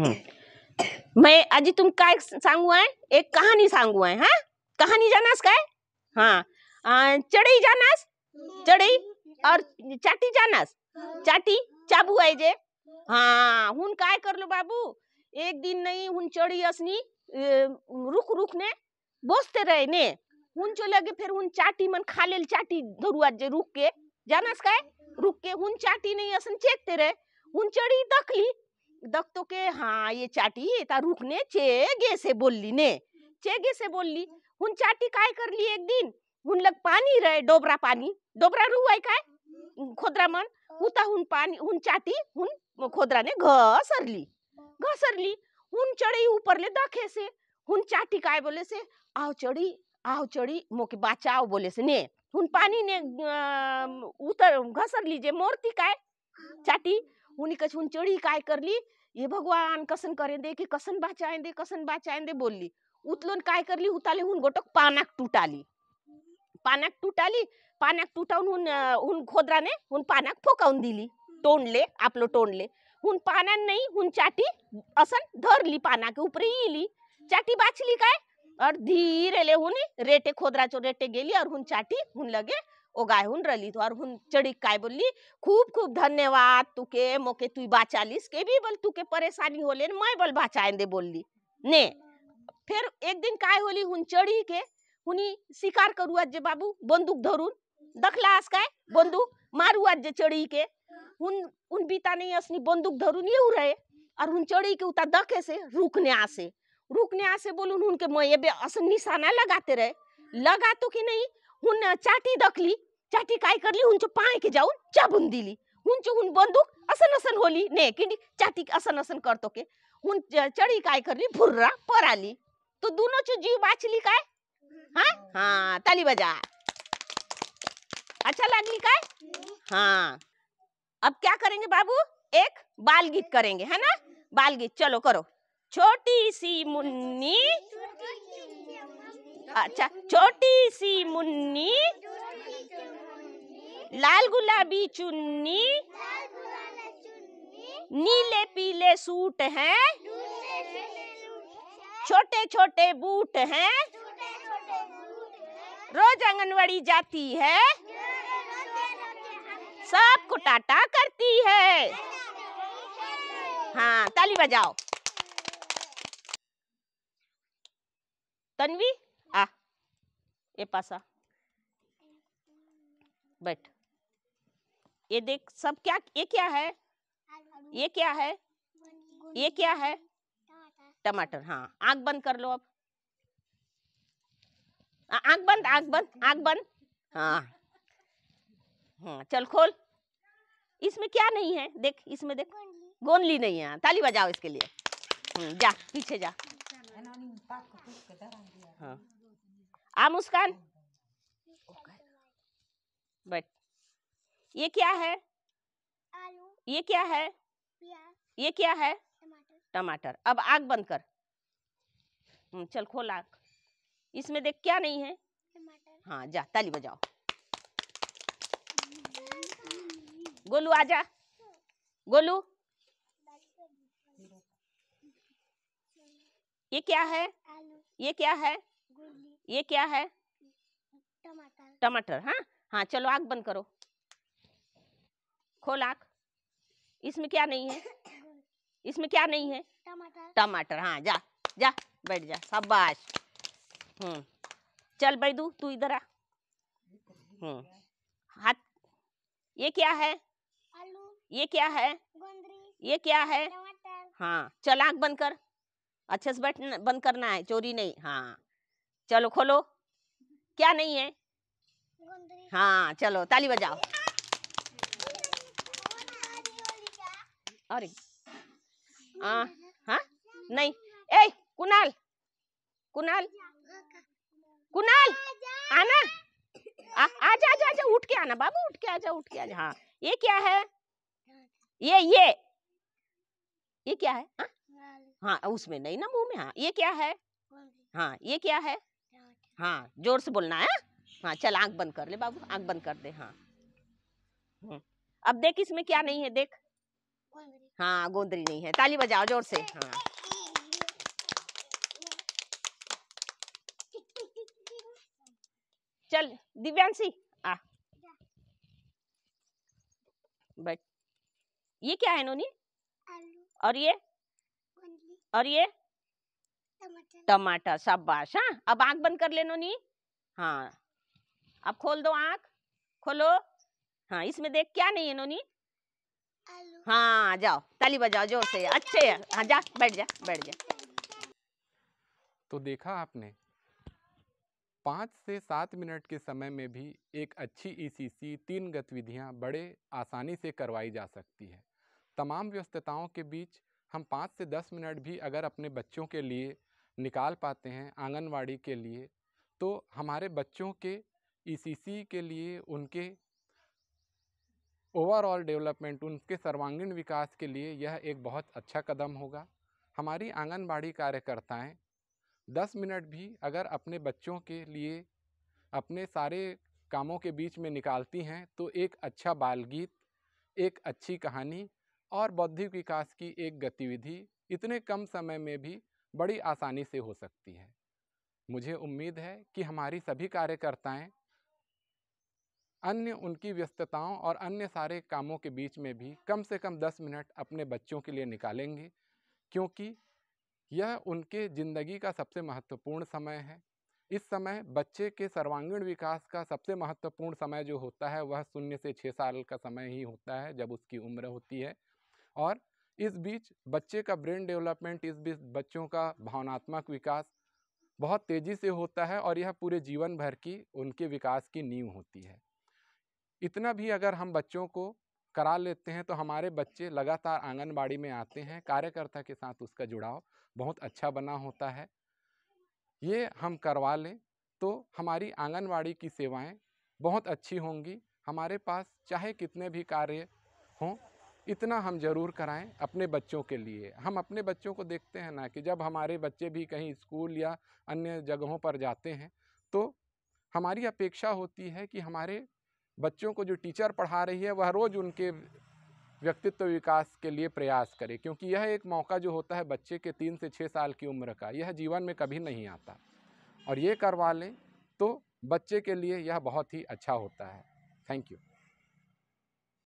हम्म. मैं आज तुम का सांगू आहे एक कहानी सांगू आहे हा कहाणी जानास काय हा चढई जानास चढई और चाटी जानास चाटी चाबू आहे जे हा हुन काय लो बाबू एक दिन नहीं हूं चढी असनी रुख रुख ने बोसते रहे ने हूं चो लगे फिर हूं चाटी मन खा ले चाटी धरुआ जे रुक के जानास का रुक के हूं चाटी नहीं असन चेकते रहे हूं चढ़ी दखली दख तो के हाँ ये चाटी ता रुखने चेगे से बोलली ने चेगे से बोलली हुन चाटी काय कर ली एक दिन हुन लग पानी रहे डोबरा पानी डोबरा रुआ काय खोदरा मन उता हुन पानी हुन चाटी हुन खोदरा ने घसरली घसरली हुन चढ़ी ऊपर ले दखे से हुन चाटी काय बोले से आओ चढ़ी आओ चढ़ी मोके बचाओ बोले से ने हुन पानी ने उतर घसर लीजिए मोरती काय चाटी उन्हीं कछ चढ़ी काय कर ली ये भगवान कसन करें दे कि कसन बाचाएं दे कसन बाचाएं दे बोल ली उतलोन काय कर ली उताले हुन गोटक पानक टूटा पानाक तुटाली पानाक तुटाली पानाक तुटावून हुन हुन खोदराने हुन पानाक फोकावून दिली ले आप तोंडले आपलं ले हुन पाना नहीं हुन चाटी असन धर ली पाना के ऊपर ही ली चाटी बाच ली काय और धीरे ले हुन रेटे खोदराचो रेटे गेली और हुन चाटी हुन लगे ओगायहून रली तो और हुन चढ़ी काय बोली खूब खूब धन्यवाद तू के मोके तू बाचालीस के भी बोल तू के परेशानी होले मैं बोल बाचाए दे बोली ने फिर एक दिन काय होली हुन चढ़ी के हुनी शिकार करुआ जे बाबू बंदूक धरून दखलास काय बंदूक मारुआ जे चढ़ी के हुन उन बीता नहीं असनी बंदूक धरून ये रहे और हुन चढ़ी के उता दखे से रुकने आसे रुकने आसे बोलून के मैं ये असम निशाना लगाते रहे लगा तो कि नहीं हुन चाटी दखली चाटी काय करली हुंचे पाए के जाऊ चाबुन दिली हुंचे हुन बंदूक असन असन होली ने कि चाटी असन असन करतो के हुन चढ़ी काय करली भुर्रा पराली तो दोनों चो जीव बाचली काय हाँ हाँ ताली बजा अच्छा लागली काय हाँ अब क्या करेंगे बाबू एक बाल गीत करेंगे है ना बाल गीत चलो करो छोटी सी मुन्नी अच्छा छोटी सी मुन्नी लाल गुलाबी चुन्नी नीले पीले सूट हैं छोटे छोटे बूट हैं रोज आंगनवाड़ी जाती है सबको टाटा करती है हाँ ताली बजाओ तन्वी ये पासा बैठ ये देख सब क्या ये क्या है ये क्या है ये क्या है टमाटर हाँ आंख बंद कर लो अब आंख बंद आंख बंद आंख बंद हाँ हाँ चल खोल इसमें क्या नहीं है देख इसमें देख गोंदली नहीं है हाँ। ताली बजाओ इसके लिए हम्म, जा पीछे जा आ मुस्कान बट ये क्या है आलू ये क्या है ये क्या है टमाटर अब आग बंद कर हम्म, चल खोल आग इसमें देख क्या नहीं है हाँ जा ताली बजाओ गोलू आ जा गोलू ये क्या है ये क्या है ये क्या है टमाटर टमाटर हाँ हाँ चलो आग बंद करो खोल आग इसमें क्या नहीं है इसमें क्या नहीं है टमाटर टमाटर हाँ जा जा बैठ जा शाबाश हम्म चल दू तू इधर आ हम्म हाथ ये क्या है आलू ये क्या है ये क्या है हाँ चल आग बंद कर अच्छे से बैठ बंद करना है चोरी नहीं हाँ चलो खोलो क्या नहीं है हाँ चलो ताली बजाओ अरे हाँ हाँ नहीं ए कुनाल कुनाल कुनाल आना आ, जा आ जा उठ के आना बाबू उठ के आ जा उठ के आ जा हाँ ये क्या है ये ये ये क्या है हाँ उसमें नहीं ना मुंह में हाँ ये क्या है हाँ ये क्या है हाँ जोर से बोलना है हाँ? हाँ चल आंख बंद कर ले बाबू आंख बंद कर दे हाँ हम्म, अब देख इसमें क्या नहीं है देख हाँ गोंदरी नहीं है ताली बजाओ जोर से हाँ चल दिव्यांशी आ बैठ ये क्या है नोनी और ये और ये टमाटर शाबाश हाँ अब आंख बंद कर लेनो नी हाँ अब खोल दो आंख खोलो हाँ इसमें देख क्या नहीं है नोनी हाँ जाओ ताली बजाओ जोर से अच्छे हाँ जा बैठ जा बैठ जा तो देखा आपने पाँच से सात मिनट के समय में भी एक अच्छी ईसीसी e तीन गतिविधियां बड़े आसानी से करवाई जा सकती है तमाम व्यस्तताओं के बीच हम पाँच से दस मिनट भी अगर अपने बच्चों के लिए निकाल पाते हैं आंगनवाड़ी के लिए तो हमारे बच्चों के ईसीसी e के लिए उनके ओवरऑल डेवलपमेंट उनके सर्वांगीण विकास के लिए यह एक बहुत अच्छा कदम होगा हमारी आंगनबाड़ी कार्यकर्ताएं 10 मिनट भी अगर अपने बच्चों के लिए अपने सारे कामों के बीच में निकालती हैं तो एक अच्छा बाल गीत एक अच्छी कहानी और बौद्धिक विकास की एक गतिविधि इतने कम समय में भी बड़ी आसानी से हो सकती है मुझे उम्मीद है कि हमारी सभी कार्यकर्ताएं अन्य उनकी व्यस्तताओं और अन्य सारे कामों के बीच में भी कम से कम दस मिनट अपने बच्चों के लिए निकालेंगे क्योंकि यह उनके ज़िंदगी का सबसे महत्वपूर्ण समय है इस समय बच्चे के सर्वांगीण विकास का सबसे महत्वपूर्ण समय जो होता है वह शून्य से छः साल का समय ही होता है जब उसकी उम्र होती है और इस बीच बच्चे का ब्रेन डेवलपमेंट इस बीच बच्चों का भावनात्मक विकास बहुत तेज़ी से होता है और यह पूरे जीवन भर की उनके विकास की नींव होती है इतना भी अगर हम बच्चों को करा लेते हैं तो हमारे बच्चे लगातार आंगनबाड़ी में आते हैं कार्यकर्ता के साथ उसका जुड़ाव बहुत अच्छा बना होता है ये हम करवा लें तो हमारी आंगनबाड़ी की सेवाएं बहुत अच्छी होंगी हमारे पास चाहे कितने भी कार्य हों इतना हम ज़रूर कराएं अपने बच्चों के लिए हम अपने बच्चों को देखते हैं ना कि जब हमारे बच्चे भी कहीं स्कूल या अन्य जगहों पर जाते हैं तो हमारी अपेक्षा होती है कि हमारे बच्चों को जो टीचर पढ़ा रही है वह रोज़ उनके व्यक्तित्व विकास के लिए प्रयास करे क्योंकि यह एक मौका जो होता है बच्चे के तीन से छः साल की उम्र का यह जीवन में कभी नहीं आता और ये करवा लें तो बच्चे के लिए यह बहुत ही अच्छा होता है थैंक यू